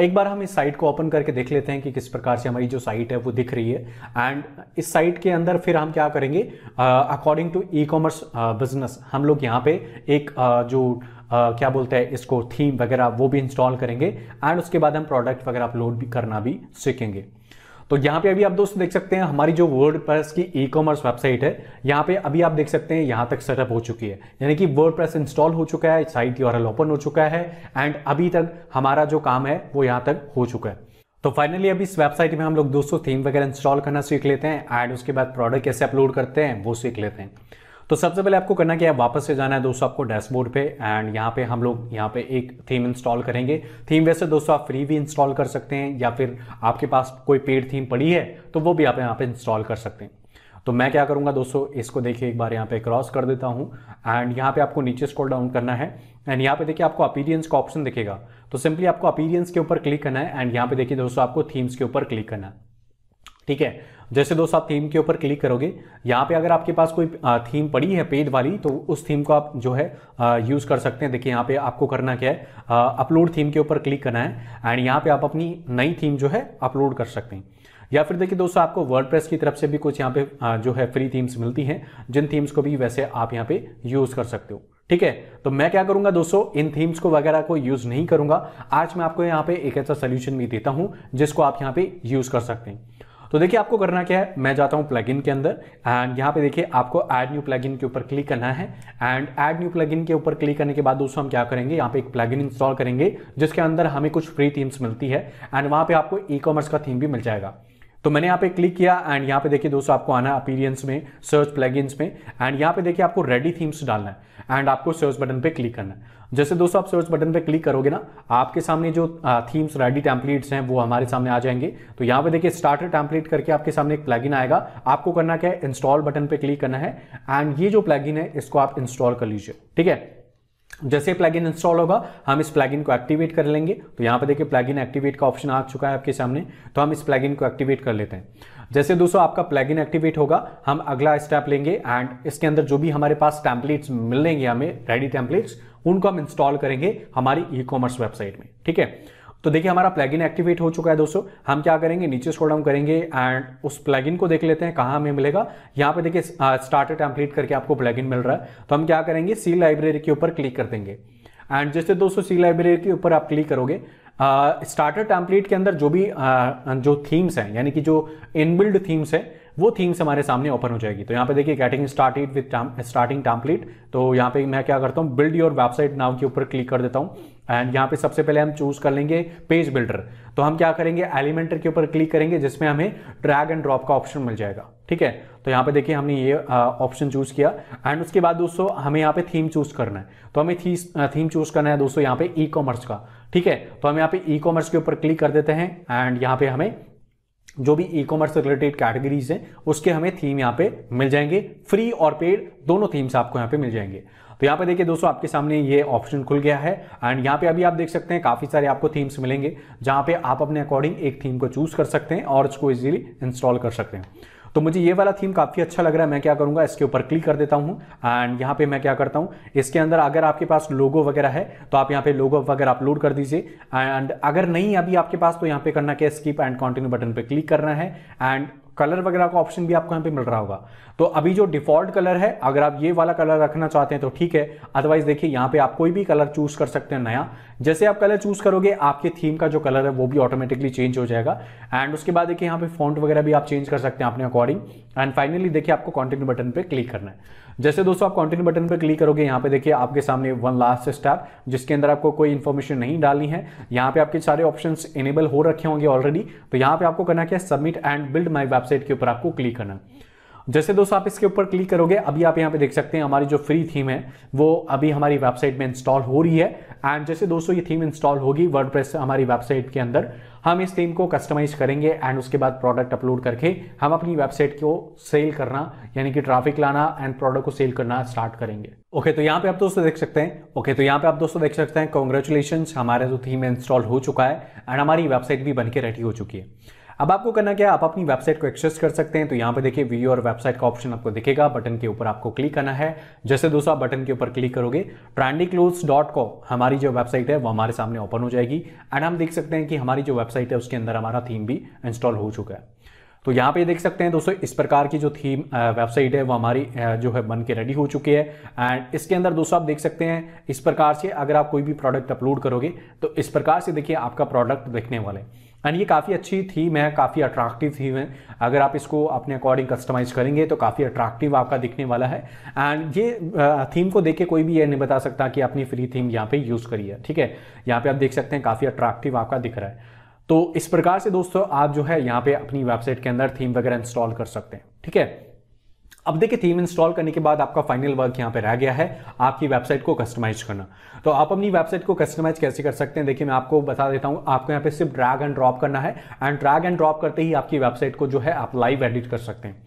एक बार हम इस साइट को ओपन करके देख लेते हैं कि किस प्रकार से हमारी जो साइट है वो दिख रही है एंड इस साइट के अंदर फिर हम क्या करेंगे according to e commerce business हम लोग यहाँ पे एक uh, जो Uh, क्या बोलते हैं इसको थीम वगैरह वो भी इंस्टॉल करेंगे एंड उसके बाद हम प्रोडक्ट वगैरह अपलोड भी करना भी सीखेंगे तो यहां पे अभी आप दोस्तों देख सकते हैं हमारी जो वर्ड की ई कॉमर्स वेबसाइट है यहां पे अभी आप देख सकते हैं यहां तक सेटअप हो चुकी है यानी कि वर्ड इंस्टॉल हो चुका है साइट यूआरएल ओपन हो चुका है एंड अभी तक हमारा जो काम है वो यहां तक हो चुका है तो फाइनली अभी इस वेबसाइट में हम लोग दोस्तों थीम वगैरह इंस्टॉल करना सीख लेते हैं एंड उसके बाद प्रोडक्ट कैसे अपलोड करते हैं वो सीख लेते हैं तो सबसे पहले आपको करना क्या है वापस से जाना है दोस्तों आपको डैशबोर्ड पे एंड यहाँ पे हम लोग यहाँ पे एक थीम इंस्टॉल करेंगे थीम वैसे दोस्तों आप फ्री भी इंस्टॉल कर सकते हैं या फिर आपके पास कोई पेड थीम पड़ी है तो वो भी आप यहाँ पे इंस्टॉल कर सकते हैं तो मैं क्या करूंगा दोस्तों इसको देखिए एक बार यहाँ पे क्रॉस कर देता हूँ एंड यहाँ पे आपको नीचे स्क्रॉल डाउन करना है एंड यहाँ पे देखिए आपको अपीरियंस का ऑप्शन दिखेगा तो सिंपली आपको अपीरियंस के ऊपर क्लिक करना है एंड यहाँ पे देखिए दोस्तों आपको थीम्स के ऊपर क्लिक करना है ठीक है जैसे दोस्तों आप थीम के ऊपर क्लिक करोगे यहाँ पे अगर आपके पास कोई थीम पड़ी है पेड वाली तो उस थीम को आप जो है यूज़ कर सकते हैं देखिए यहाँ पे आपको करना क्या है अपलोड थीम के ऊपर क्लिक करना है एंड यहाँ पे आप अपनी नई थीम जो है अपलोड कर सकते हैं या फिर देखिए दोस्तों आपको वर्ड की तरफ से भी कुछ यहाँ पे जो है फ्री थीम्स मिलती हैं जिन थीम्स को भी वैसे आप यहाँ पे यूज़ कर सकते हो ठीक है तो मैं क्या करूंगा दोस्तों इन थीम्स को वगैरह को यूज़ नहीं करूंगा आज मैं आपको यहाँ पे एक ऐसा सोल्यूशन भी देता हूँ जिसको आप यहाँ पे यूज़ कर सकते हैं तो देखिए आपको करना क्या है मैं जाता हूं प्लगइन के अंदर एंड यहाँ पे देखिए आपको ऐड न्यू प्लगइन के ऊपर क्लिक करना है एंड ऐड न्यू प्लगइन के ऊपर क्लिक करने के बाद दोस्तों हम क्या करेंगे यहाँ पे एक प्लगइन इंस्टॉल करेंगे जिसके अंदर हमें कुछ फ्री थीम्स मिलती है एंड वहां पे आपको ई कॉमर्स का थीम भी मिल जाएगा तो मैंने यहाँ पे क्लिक किया एंड यहाँ पे देखिए दोस्तों आपको आना अपीरियंस में सर्च प्लगइन्स में एंड यहाँ पे देखिए आपको रेडी थीम्स डालना है एंड आपको सर्च बटन पे क्लिक करना है जैसे दोस्तों आप सर्च बटन पर क्लिक करोगे ना आपके सामने जो थीम्स रेडी टैंपलेट्स हैं वो हमारे सामने आ जाएंगे तो यहाँ पे देखिए स्टार्टर टैम्पलेट करके आपके सामने एक प्लगइन आएगा आपको करना क्या है इंस्टॉल बटन पे क्लिक करना है एंड ये जो प्लगइन है इसको आप इंस्टॉल कर लीजिए ठीक है जैसे प्लगइन इंस्टॉल होगा हम इस प्लगइन को एक्टिवेट कर लेंगे तो यहाँ पे देखिए प्लगइन एक्टिवेट का ऑप्शन आ चुका है आपके सामने तो हम इस प्लगइन को एक्टिवेट कर लेते हैं जैसे दोस्तों आपका प्लगइन एक्टिवेट होगा हम अगला स्टेप लेंगे एंड इसके अंदर जो भी हमारे पास टैंपलेट्स मिलेंगे हमें रेडी टैंपलेट्स उनको हम इंस्टॉल करेंगे हमारी ई कॉमर्स वेबसाइट में ठीक है तो देखिए हमारा प्लगइन एक्टिवेट हो चुका है दोस्तों हम क्या करेंगे नीचे स्क्रॉल डाउन करेंगे एंड उस प्लगइन को देख लेते हैं कहां हमें मिलेगा यहां पे देखिए स्टार्टर टेम्पलेट करके आपको प्लगइन मिल रहा है तो हम क्या करेंगे सी लाइब्रेरी के ऊपर क्लिक कर देंगे एंड जैसे दोस्तों सी लाइब्रेरी के ऊपर आप क्लिक करोगे स्टार्टर टेम्पलेट के अंदर जो भी uh, जो थीम्स हैं यानी कि जो इनबिल्ड थीम्स हैं वो थीम्स हमारे सामने ओपन हो जाएगी तो यहाँ पे देखिए getting started with starting template तो यहाँ पे मैं क्या करता हूँ बिल्ड योर वेबसाइट नाम के ऊपर क्लिक कर देता हूँ एंड यहाँ पे सबसे पहले हम चूज कर लेंगे पेज बिल्डर तो हम क्या करेंगे एलिमेंटर के ऊपर क्लिक करेंगे जिसमें हमें ड्रैग एंड ड्रॉप का ऑप्शन मिल जाएगा ठीक है तो यहाँ पे देखिए हमने ये ऑप्शन चूज किया एंड उसके बाद दोस्तों हमें यहाँ पे थीम चूज करना है तो हमें थीम चूज करना है दोस्तों यहाँ पे ई कॉमर्स का ठीक है तो हम यहाँ पे ई कॉमर्स के ऊपर क्लिक कर देते हैं एंड यहाँ पे हमें जो भी ई कॉमर्स रिलेटेड कैटेगरीज हैं उसके हमें थीम यहाँ पे मिल जाएंगे फ्री और पेड दोनों थीम्स आपको यहाँ पे मिल जाएंगे तो यहाँ पे देखिए दोस्तों आपके सामने ये ऑप्शन खुल गया है एंड यहाँ पे अभी आप देख सकते हैं काफ़ी सारे आपको थीम्स मिलेंगे जहाँ पे आप अपने अकॉर्डिंग एक थीम को चूज कर सकते हैं और उसको इजीली इंस्टॉल कर सकते हैं तो मुझे ये वाला थीम काफ़ी अच्छा लग रहा है मैं क्या करूंगा इसके ऊपर क्लिक कर देता हूं एंड यहाँ पे मैं क्या करता हूँ इसके अंदर अगर आपके पास लोगो वगैरह है तो आप यहाँ पे लोगो वगैरह अपलोड कर दीजिए एंड अगर नहीं अभी आपके पास तो यहाँ पे करना क्या स्कीप एंड कंटिन्यू बटन पे क्लिक करना है एंड कलर वगैरह का ऑप्शन भी आपको यहाँ पे मिल रहा होगा तो अभी जो डिफॉल्ट कलर है अगर आप ये वाला कलर रखना चाहते हैं तो ठीक है अदरवाइज देखिए यहाँ पे आप कोई भी कलर चूज कर सकते हैं नया जैसे आप कलर चूज करोगे आपके थीम का जो कलर है वो भी ऑटोमेटिकली चेंज हो जाएगा एंड उसके बाद देखिए यहाँ पे फॉन्ट वगैरह भी आप चेंज कर सकते हैं अपने अकॉर्डिंग एंड फाइनली देखिए आपको कंटिन्यू बटन पे क्लिक करना है जैसे दोस्तों आप कंटिन्यू बटन पर क्लिक करोगे यहाँ पे देखिए आपके सामने वन लास्ट स्टेप जिसके अंदर आपको कोई इन्फॉर्मेशन नहीं डालनी है यहाँ पे आपके सारे ऑप्शन इनेबल हो रखे होंगे ऑलरेडी तो यहाँ पे आपको करना क्या submit and build my website के ऊपर आपको क्लिक करना है जैसे दोस्तों आप इसके ऊपर क्लिक करोगे अभी आप यहाँ पे देख सकते हैं हमारी जो फ्री थीम है वो अभी हमारी वेबसाइट में इंस्टॉल हो रही है एंड जैसे दोस्तों ये थीम इंस्टॉल होगी वर्ड हमारी वेबसाइट के अंदर हम इस थीम को कस्टमाइज करेंगे एंड उसके बाद प्रोडक्ट अपलोड करके हम अपनी वेबसाइट को सेल करना यानी कि ट्रैफिक लाना एंड प्रोडक्ट को सेल करना स्टार्ट करेंगे ओके okay, तो यहाँ पे आप दोस्तों देख सकते हैं ओके okay, तो यहाँ पे आप दोस्तों देख सकते हैं कॉन्ग्रेचुलेशन हमारा जो थीम इंस्टॉल हो चुका है एंड हमारी वेबसाइट भी बन के रेडी हो चुकी है अब आपको करना क्या आप अपनी वेबसाइट को एक्सेस कर सकते हैं तो यहाँ पे देखिए वीडियो और वेबसाइट का ऑप्शन आपको दिखेगा बटन के ऊपर आपको क्लिक करना है जैसे दोस्तों आप बटन के ऊपर क्लिक करोगे ट्रांडी क्लोज डॉट कॉम हमारी जो वेबसाइट है वो हमारे सामने ओपन हो जाएगी एंड हम देख सकते हैं कि हमारी जो वेबसाइट है उसके अंदर हमारा थीम भी इंस्टॉल हो चुका है तो यहाँ पे ये देख सकते हैं दोस्तों इस प्रकार की जो थीम वेबसाइट है वो हमारी जो है बन के रेडी हो चुकी है एंड इसके अंदर दोस्तों आप देख सकते हैं इस प्रकार से अगर आप कोई भी प्रोडक्ट अपलोड करोगे तो इस प्रकार से देखिए आपका प्रोडक्ट दिखने वाला है एंड ये काफ़ी अच्छी थीम है काफ़ी अट्रैक्टिव थीम है अगर आप इसको अपने अकॉर्डिंग कस्टमाइज करेंगे तो काफ़ी अट्रैक्टिव आपका दिखने वाला है एंड ये थीम को देख के कोई भी ये नहीं बता सकता कि अपनी फ्री थीम यहाँ पे यूज़ करी है ठीक है यहाँ पे आप देख सकते हैं काफ़ी अट्रैक्टिव आपका दिख रहा है तो इस प्रकार से दोस्तों आप जो है यहां पे अपनी वेबसाइट के अंदर थीम वगैरह इंस्टॉल कर सकते हैं ठीक है अब देखिए थीम इंस्टॉल करने के बाद आपका फाइनल वर्क यहां पे रह गया है आपकी वेबसाइट को कस्टमाइज करना तो आप अपनी वेबसाइट को कस्टमाइज कैसे कर सकते हैं देखिए मैं आपको बता देता हूं आपको यहां पे सिर्फ ड्रैग एंड ड्रॉप करना है एंड ड्रैग एंड ड्रॉप करते ही आपकी वेबसाइट को जो है आप लाइव एडिट कर सकते हैं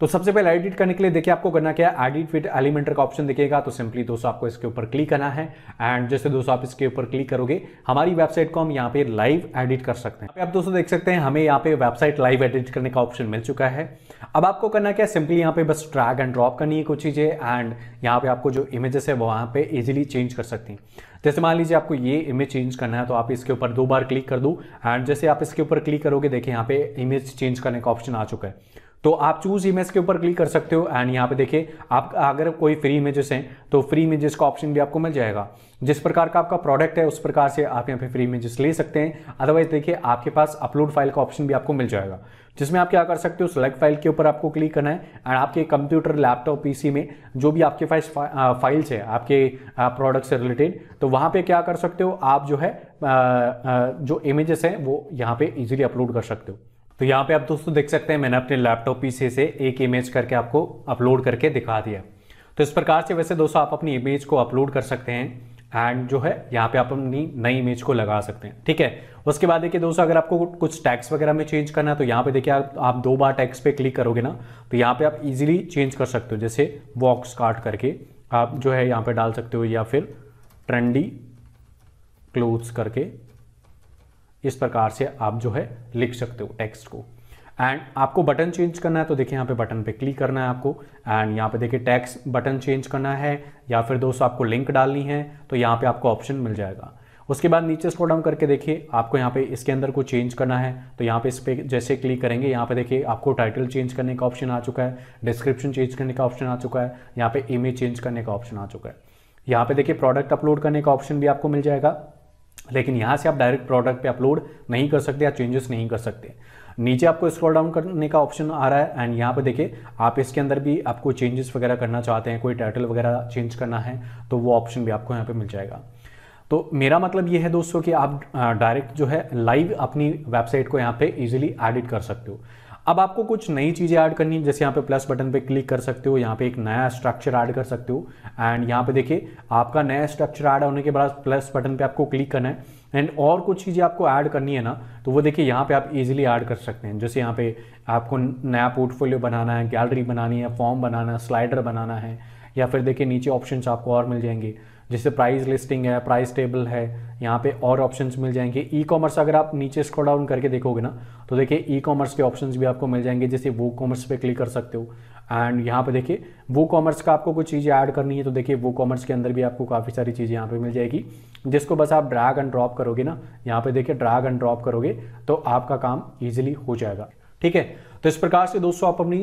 तो सबसे पहले एडिट करने के लिए देखिए आपको करना क्या है एडिट विद एलिमेंटर का ऑप्शन दिखेगा तो सिंपली दोस्तों आपको इसके ऊपर क्लिक करना है एंड जैसे दोस्तों आप इसके ऊपर क्लिक करोगे हमारी वेबसाइट को हम यहाँ पे लाइव एडिट कर सकते हैं आप दोस्तों देख सकते हैं हमें यहाँ पे वेबसाइट लाइव एडिट करने का ऑप्शन मिल चुका है अब आपको करना क्या सिंपली यहाँ पे बस ट्रैक एंड ड्रॉप करनी है कुछ चीज़ें एंड यहाँ पे आपको जो इमेजेस है वो वहाँ पे इजिली चेंज कर सकती हैं जैसे मान लीजिए आपको ये इमेज चेंज करना है तो आप इसके ऊपर दो बार क्लिक कर दो एंड जैसे आप इसके ऊपर क्लिक करोगे देखिए यहाँ पे इमेज चेंज करने का ऑप्शन आ चुका है तो आप चूज इमेज के ऊपर क्लिक कर सकते हो एंड यहाँ पे देखिए आप अगर कोई फ्री इमेजेस हैं तो फ्री इमेजेस का ऑप्शन भी आपको मिल जाएगा जिस प्रकार का आपका प्रोडक्ट है उस प्रकार से आप यहाँ पे फ्री इमेजेस ले सकते हैं अदरवाइज देखिए आपके पास अपलोड फाइल का ऑप्शन भी आपको मिल जाएगा जिसमें आप क्या कर सकते हो सेलेक्ट फाइल के ऊपर आपको क्लिक करना है एंड आपके कंप्यूटर लैपटॉप पीसी में जो भी आपके पास फाइल्स है आपके प्रोडक्ट से रिलेटेड तो वहाँ पे क्या कर सकते हो आप जो है जो इमेजेस हैं वो यहाँ पे इजीली अपलोड कर सकते हो तो यहाँ पे आप दोस्तों देख सकते हैं मैंने अपने लैपटॉप पीछे से एक इमेज करके आपको अपलोड करके दिखा दिया तो इस प्रकार से वैसे दोस्तों आप अपनी इमेज को अपलोड कर सकते हैं एंड जो है यहाँ पे आप अपनी नई इमेज को लगा सकते हैं ठीक है उसके बाद देखिए दोस्तों अगर आपको कुछ टैक्स वगैरह में चेंज करना है तो यहाँ पे देखिए आप, आप दो बार टैक्स पे क्लिक करोगे ना तो यहाँ पे आप इजीली चेंज कर सकते हो जैसे बॉक्स काट करके आप जो है यहाँ पे डाल सकते हो या फिर ट्रेंडी क्लोथ्स करके इस प्रकार से आप जो है लिख सकते हो टेक्स्ट को एंड आपको बटन चेंज करना है तो देखिए यहाँ पे बटन पे क्लिक करना है आपको एंड यहाँ पे देखिए टैक्स बटन चेंज करना है या फिर दोस्तों आपको लिंक डालनी है तो यहाँ पे आपको ऑप्शन मिल जाएगा उसके बाद नीचे स्क्रॉल डाउन करके देखिए आपको यहाँ पे इसके अंदर को चेंज करना है तो यहाँ पे इस पर जैसे क्लिक करेंगे यहाँ पे देखिए आपको टाइटल चेंज करने का ऑप्शन आ चुका है डिस्क्रिप्शन चेंज करने का ऑप्शन आ चुका है यहाँ पे इमेज चेंज करने का ऑप्शन आ चुका है यहाँ पे देखिए प्रोडक्ट अपलोड करने का ऑप्शन भी आपको मिल जाएगा लेकिन यहां से आप डायरेक्ट प्रोडक्ट पे अपलोड नहीं कर सकते या चेंजेस नहीं कर सकते नीचे आपको स्क्रॉल डाउन करने का ऑप्शन आ रहा है एंड यहाँ पे देखिए आप इसके अंदर भी आपको चेंजेस वगैरह करना चाहते हैं कोई टाइटल वगैरह चेंज करना है तो वो ऑप्शन भी आपको यहाँ पे मिल जाएगा तो मेरा मतलब ये है दोस्तों कि आप डायरेक्ट जो है लाइव अपनी वेबसाइट को यहाँ पे इजीली एडिट कर सकते हो अब आपको कुछ नई चीज़ें ऐड करनी है जैसे यहाँ पे प्लस बटन पे क्लिक कर सकते हो यहाँ पे एक नया स्ट्रक्चर ऐड कर सकते हो एंड यहाँ पे देखिए आपका नया स्ट्रक्चर ऐड होने के बाद प्लस बटन पे आपको क्लिक करना है एंड और कुछ चीज़ें आपको ऐड करनी है ना तो वो देखिए यहाँ पे आप इजीली ऐड कर सकते हैं जैसे यहाँ पे आपको नया पोर्टफोलियो बनाना है गैलरी बनानी है फॉर्म बनाना है स्लाइडर बनाना है या फिर देखिए नीचे ऑप्शन आपको और मिल जाएंगे जैसे प्राइस लिस्टिंग है प्राइस टेबल है यहाँ पे और ऑप्शंस मिल जाएंगे ई कॉमर्स अगर आप नीचे स्क्रॉल डाउन करके देखोगे ना तो देखिए ई कॉमर्स के ऑप्शंस भी आपको मिल जाएंगे जैसे वो कॉमर्स पे क्लिक कर सकते हो एंड यहाँ पे देखिए वो कॉमर्स का आपको कुछ चीज़ें ऐड करनी है तो देखिए वो कॉमर्स के अंदर भी आपको काफ़ी सारी चीज़ें यहाँ पे मिल जाएगी जिसको बस आप ड्रैग एंड ड्रॉप करोगे ना यहाँ पे देखिए ड्रैग एंड ड्रॉप करोगे तो आपका काम ईजिली हो जाएगा ठीक है तो इस प्रकार से दोस्तों आप अपनी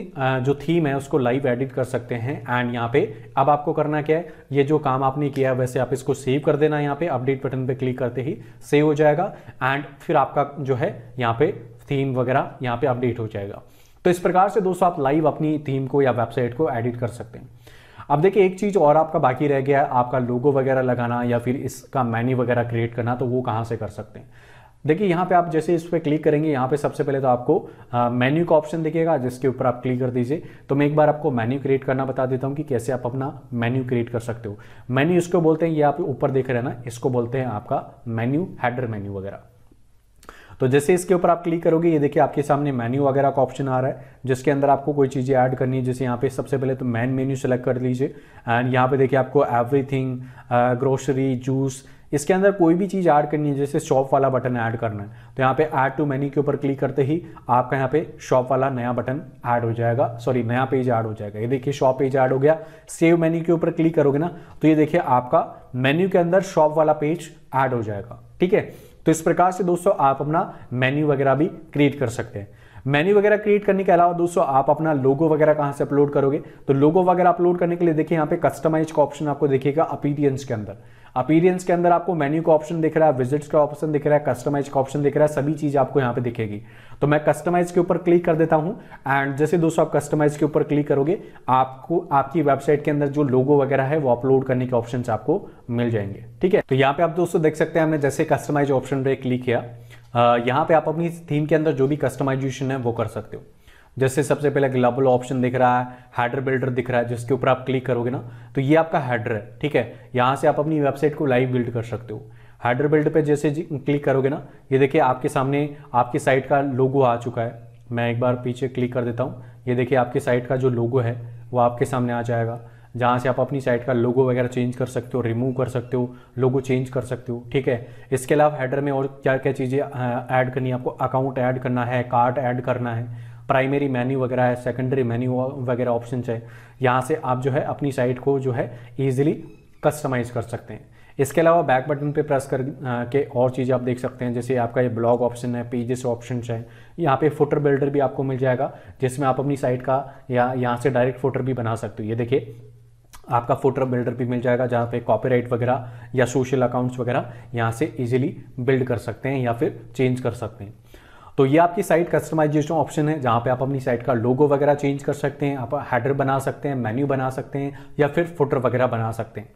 जो थीम है उसको लाइव एडिट कर सकते हैं एंड यहाँ पे अब आपको करना क्या है ये जो काम आपने किया है वैसे आप इसको सेव कर देना यहाँ पे अपडेट बटन पे क्लिक करते ही सेव हो जाएगा एंड फिर आपका जो है यहाँ पे थीम वगैरह यहाँ पे अपडेट हो जाएगा तो इस प्रकार से दोस्तों आप लाइव अपनी थीम को या वेबसाइट को एडिट कर सकते हैं अब देखिए एक चीज़ और आपका बाकी रह गया है आपका लोगो वगैरह लगाना या फिर इसका मैन्यू वगैरह क्रिएट करना तो वो कहाँ से कर सकते हैं देखिए यहाँ पे आप जैसे इस पर क्लिक करेंगे यहाँ पे सबसे पहले तो आपको मेन्यू का ऑप्शन दिखेगा जिसके ऊपर आप क्लिक कर दीजिए तो मैं एक बार आपको मेन्यू क्रिएट करना बता देता हूँ कि कैसे आप अपना मेन्यू क्रिएट कर सकते हो मेन्यू इसको बोलते हैं ये आप ऊपर देख रहे हैं ना इसको बोलते हैं आपका मेन्यू हैडर मेन्यू वगैरह तो जैसे इसके ऊपर आप क्लिक करोगे ये देखिए आपके सामने मेन्यू वगैरह का ऑप्शन आ रहा है जिसके अंदर आपको कोई चीज़ें ऐड करनी है जैसे यहाँ पे सबसे पहले तो मेन मेन्यू सेलेक्ट कर लीजिए एंड यहाँ पे देखिए आपको एवरीथिंग ग्रोसरी जूस इसके अंदर कोई भी चीज़ ऐड करनी है जैसे शॉप वाला बटन ऐड करना है तो यहाँ पे ऐड टू मेन्यू के ऊपर क्लिक करते ही आपका यहाँ पे शॉप वाला नया बटन ऐड हो जाएगा सॉरी नया पेज ऐड हो जाएगा ये देखिए शॉप पेज ऐड हो गया सेव मेन्यू के ऊपर क्लिक करोगे ना तो ये देखिए आपका मेन्यू के अंदर शॉप वाला पेज ऐड हो जाएगा ठीक है तो इस प्रकार से दोस्तों आप अपना मेन्यू वगैरह भी क्रिएट कर सकते हैं मेन्यू वगैरह क्रिएट करने के अलावा दोस्तों आप अपना लोगो वगैरह कहाँ से अपलोड करोगे तो लोगो वगैरह अपलोड करने के लिए देखिए यहाँ पे कस्टमाइज का ऑप्शन आपको देखिएगा अपीडियंस के अंदर अपीरियंस के अंदर आपको मेन्यू का ऑप्शन दिख रहा है विजिट्स का ऑप्शन दिख रहा है कस्टमाइज का ऑप्शन दिख रहा है सभी चीज आपको यहाँ पे दिखेगी तो मैं कस्टमाइज के ऊपर क्लिक कर देता हूँ एंड जैसे दोस्तों आप कस्टमाइज के ऊपर क्लिक करोगे आपको आपकी वेबसाइट के अंदर जो लोगो वगैरह है वो अपलोड करने के ऑप्शन आपको मिल जाएंगे ठीक है तो यहाँ पे आप दोस्तों देख सकते हैं हमने जैसे कस्टमाइज ऑप्शन पे क्लिक किया यहाँ पे आप अपनी थीम के अंदर जो भी कस्टमाइजेशन है वो कर सकते हो जैसे सबसे पहले ग्लोबल ऑप्शन दिख रहा है हेडर बिल्डर दिख रहा है जिसके ऊपर आप क्लिक करोगे ना तो ये आपका हेडर है ठीक है यहाँ से आप अपनी वेबसाइट को लाइव बिल्ड कर सकते हो हेडर बिल्ड पे जैसे क्लिक करोगे ना ये देखिए आपके सामने आपकी साइट का लोगो आ चुका है मैं एक बार पीछे क्लिक कर देता हूँ ये देखिए आपकी साइट का जो लोगो है वो आपके सामने आ जाएगा जहाँ से आप अपनी साइट का लोगो वगैरह चेंज कर सकते हो रिमूव कर सकते हो लोगो चेंज कर सकते हो ठीक है इसके अलावा हेडर में और क्या क्या चीज़ें ऐड करनी है आपको अकाउंट ऐड करना है कार्ड ऐड करना है प्राइमरी मेन्यू वगैरह है सेकेंडरी मेन्यू वगैरह ऑप्शन है यहाँ से आप जो है अपनी साइट को जो है ईजिली कस्टमाइज़ कर सकते हैं इसके अलावा बैक बटन पे प्रेस कर के और चीज़ें आप देख सकते हैं जैसे आपका ये ब्लॉग ऑप्शन है पेजेस ऑप्शन है यहाँ पे फोटर बिल्डर भी आपको मिल जाएगा जिसमें आप अपनी साइट का या यहाँ से डायरेक्ट फोटर भी बना सकते हो ये देखिए आपका फोटर बिल्डर भी मिल जाएगा जहाँ पे कॉपीराइट वगैरह या सोशल अकाउंट्स वगैरह यहाँ से इजीली बिल्ड कर सकते हैं या फिर चेंज कर सकते हैं तो ये आपकी साइट कस्टमाइजेशन ऑप्शन है जहाँ पे आप अपनी साइट का लोगो वगैरह चेंज कर सकते हैं आप हेडर बना सकते हैं मेन्यू बना सकते हैं या फिर फुटर वगैरह बना सकते हैं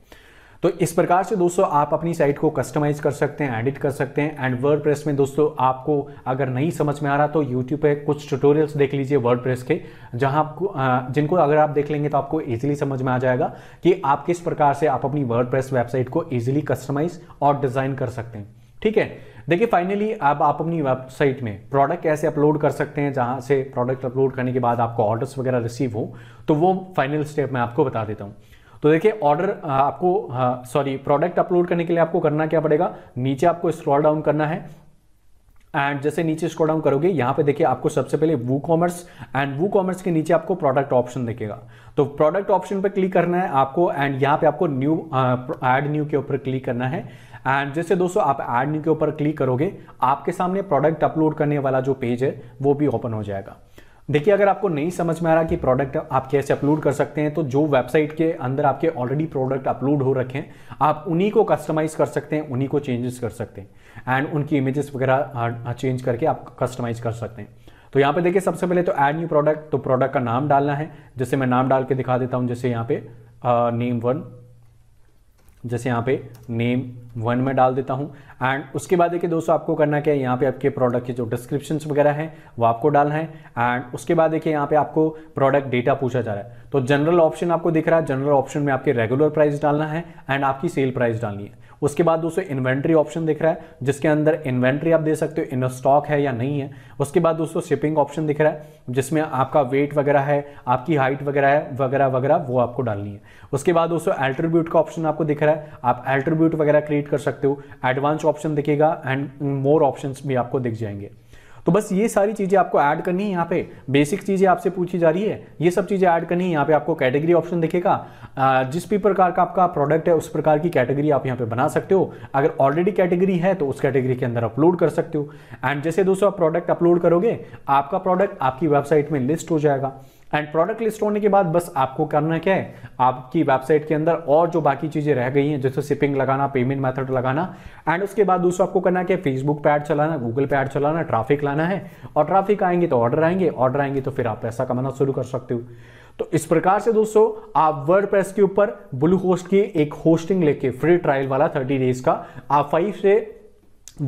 तो इस प्रकार से दोस्तों आप अपनी साइट को कस्टमाइज कर सकते हैं एडिट कर सकते हैं एंड वर्ड में दोस्तों आपको अगर नहीं समझ में आ रहा तो यूट्यूब पे कुछ ट्यूटोरियल्स देख लीजिए वर्ड के जहां आपको जिनको अगर आप देख लेंगे तो आपको ईजिली समझ में आ जाएगा कि आप किस प्रकार से आप अपनी वर्ड वेबसाइट को ईजिली कस्टमाइज और डिज़ाइन कर सकते हैं ठीक है देखिए फाइनली अब आप अपनी वेबसाइट में प्रोडक्ट कैसे अपलोड कर सकते हैं जहां से प्रोडक्ट अपलोड करने के बाद आपको ऑर्डर्स वगैरह रिसीव हो तो वो फाइनल स्टेप मैं आपको बता देता हूं तो देखिए ऑर्डर आपको सॉरी प्रोडक्ट अपलोड करने के लिए आपको करना क्या पड़ेगा नीचे आपको स्क्रॉल डाउन करना है एंड जैसे नीचे स्क्रॉल डाउन करोगे यहां पे देखिए आपको सबसे पहले WooCommerce and WooCommerce के नीचे आपको प्रोडक्ट ऑप्शन दिखेगा तो प्रोडक्ट ऑप्शन पर क्लिक करना है आपको एंड यहाँ पे आपको न्यू एड न्यू के ऊपर क्लिक करना है एंड जैसे दोस्तों आप एड के ऊपर क्लिक करोगे आपके सामने प्रोडक्ट अपलोड करने वाला जो पेज है वो भी ओपन हो जाएगा देखिए अगर आपको नहीं समझ में आ रहा कि प्रोडक्ट आप कैसे अपलोड कर सकते हैं तो जो वेबसाइट के अंदर आपके ऑलरेडी प्रोडक्ट अपलोड हो रखे हैं आप उन्हीं को कस्टमाइज कर सकते हैं उन्हीं को चेंजेस कर सकते हैं एंड उनकी इमेजेस वगैरह चेंज करके आप कस्टमाइज कर सकते हैं तो यहाँ पे देखिए सबसे पहले तो ऐड न्यू प्रोडक्ट तो प्रोडक्ट का नाम डालना है जैसे मैं नाम डाल के दिखा देता हूँ जैसे यहाँ पे नेम वन जैसे यहाँ पे नेम वन में डाल देता हूं एंड उसके बाद देखिए दोस्तों आपको करना क्या है यहाँ पे आपके प्रोडक्ट के जो डिस्क्रिप्शन वगैरह हैं वो आपको डालना है एंड उसके बाद देखिए यहाँ पे आपको प्रोडक्ट डेटा पूछा जा रहा है तो जनरल ऑप्शन आपको दिख रहा है जनरल ऑप्शन में आपके रेगुलर प्राइस डालना है एंड आपकी सेल प्राइस डालनी है उसके बाद दोस्तों इन्वेंट्री ऑप्शन दिख रहा है जिसके अंदर इन्वेंट्री आप दे सकते हो इन स्टॉक है या नहीं है उसके बाद दोस्तों शिपिंग ऑप्शन दिख रहा है जिसमें आपका वेट वगैरह है आपकी हाइट वगैरह है वगैरह वगैरह वो आपको डालनी है उसके बाद दोस्तों एल्ट्रीब्यूट का ऑप्शन आपको दिख रहा है आप एल्ट्रीब्यूट वगैरह क्रिएट कर सकते हो एडवांस ऑप्शन दिखेगा एंड मोर ऑप्शन भी आपको दिख जाएंगे तो बस ये सारी चीज़ें आपको ऐड करनी है यहाँ पे बेसिक चीज़ें आपसे पूछी जा रही है ये सब चीज़ें ऐड करनी है यहाँ पे आपको कैटेगरी ऑप्शन दिखेगा जिस भी प्रकार का आपका प्रोडक्ट है उस प्रकार की कैटेगरी आप यहाँ पे बना सकते हो अगर ऑलरेडी कैटेगरी है तो उस कैटेगरी के अंदर अपलोड कर सकते हो एंड जैसे दोस्तों आप प्रोडक्ट अपलोड करोगे आपका प्रोडक्ट आपकी वेबसाइट में लिस्ट हो जाएगा एंड प्रोडक्ट लिस्ट होने के बाद बस आपको करना क्या है आपकी वेबसाइट के अंदर और जो बाकी चीज़ें रह गई हैं जैसे शिपिंग लगाना पेमेंट मेथड लगाना एंड उसके बाद दूसरा आपको करना क्या है फेसबुक पे ऐड चलाना गूगल पे ऐड चलाना ट्रैफिक लाना है और ट्रैफिक आएंगे तो ऑर्डर आएंगे ऑर्डर आएंगे तो फिर आप पैसा कमाना शुरू कर सकते हो तो इस प्रकार से दोस्तों आप वर्ड के ऊपर ब्लू होस्ट की एक होस्टिंग लेके फ्री ट्रायल वाला थर्टी डेज का आप फाइव से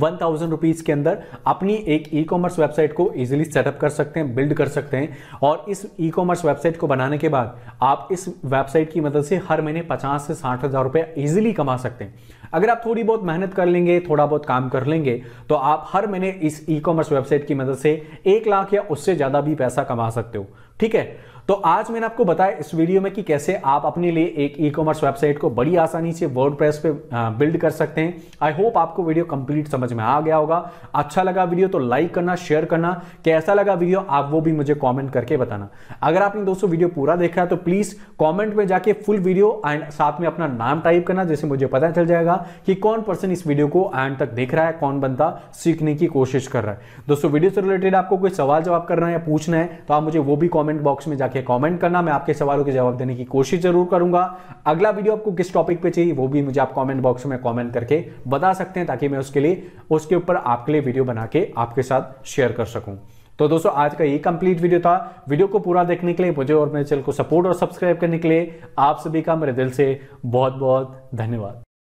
वन थाउजेंड रुपीज के अंदर अपनी एक ई कॉमर्स वेबसाइट को इजीली सेटअप कर सकते हैं बिल्ड कर सकते हैं और इस ई कॉमर्स वेबसाइट को बनाने के बाद आप इस वेबसाइट की मदद से हर महीने पचास से साठ हज़ार रुपये ईजिली कमा सकते हैं अगर आप थोड़ी बहुत मेहनत कर लेंगे थोड़ा बहुत काम कर लेंगे तो आप हर महीने इस ई कॉमर्स वेबसाइट की मदद से एक लाख या उससे ज़्यादा भी पैसा कमा सकते हो ठीक है तो आज मैंने आपको बताया इस वीडियो में कि कैसे आप अपने लिए एक ई कॉमर्स वेबसाइट को बड़ी आसानी से वर्ड प्रेस पे बिल्ड कर सकते हैं आई होप आपको वीडियो कंप्लीट समझ में आ गया होगा अच्छा लगा वीडियो तो लाइक करना शेयर करना कैसा लगा वीडियो आप वो भी मुझे कॉमेंट करके बताना अगर आपने दोस्तों वीडियो पूरा देखा है तो प्लीज कॉमेंट में जाके फुल वीडियो एंड साथ में अपना नाम टाइप करना जैसे मुझे पता चल जाएगा कि कौन पर्सन इस वीडियो को एंड तक देख रहा है कौन बनता सीखने की कोशिश कर रहा है दोस्तों वीडियो से रिलेटेड आपको कोई सवाल जवाब करना है या पूछना है तो आप मुझे वो भी कॉमेंट बॉक्स में जाकर करके कमेंट करना मैं आपके सवालों के जवाब देने की कोशिश जरूर करूंगा अगला वीडियो आपको किस टॉपिक पे चाहिए वो भी मुझे आप कमेंट बॉक्स में कमेंट करके बता सकते हैं ताकि मैं उसके लिए उसके ऊपर आपके लिए वीडियो बना के आपके साथ शेयर कर सकूं तो दोस्तों आज का ये कंप्लीट वीडियो था वीडियो को पूरा देखने के लिए मुझे और मेरे चैनल को सपोर्ट और सब्सक्राइब करने के लिए आप सभी का मेरे दिल से बहुत बहुत धन्यवाद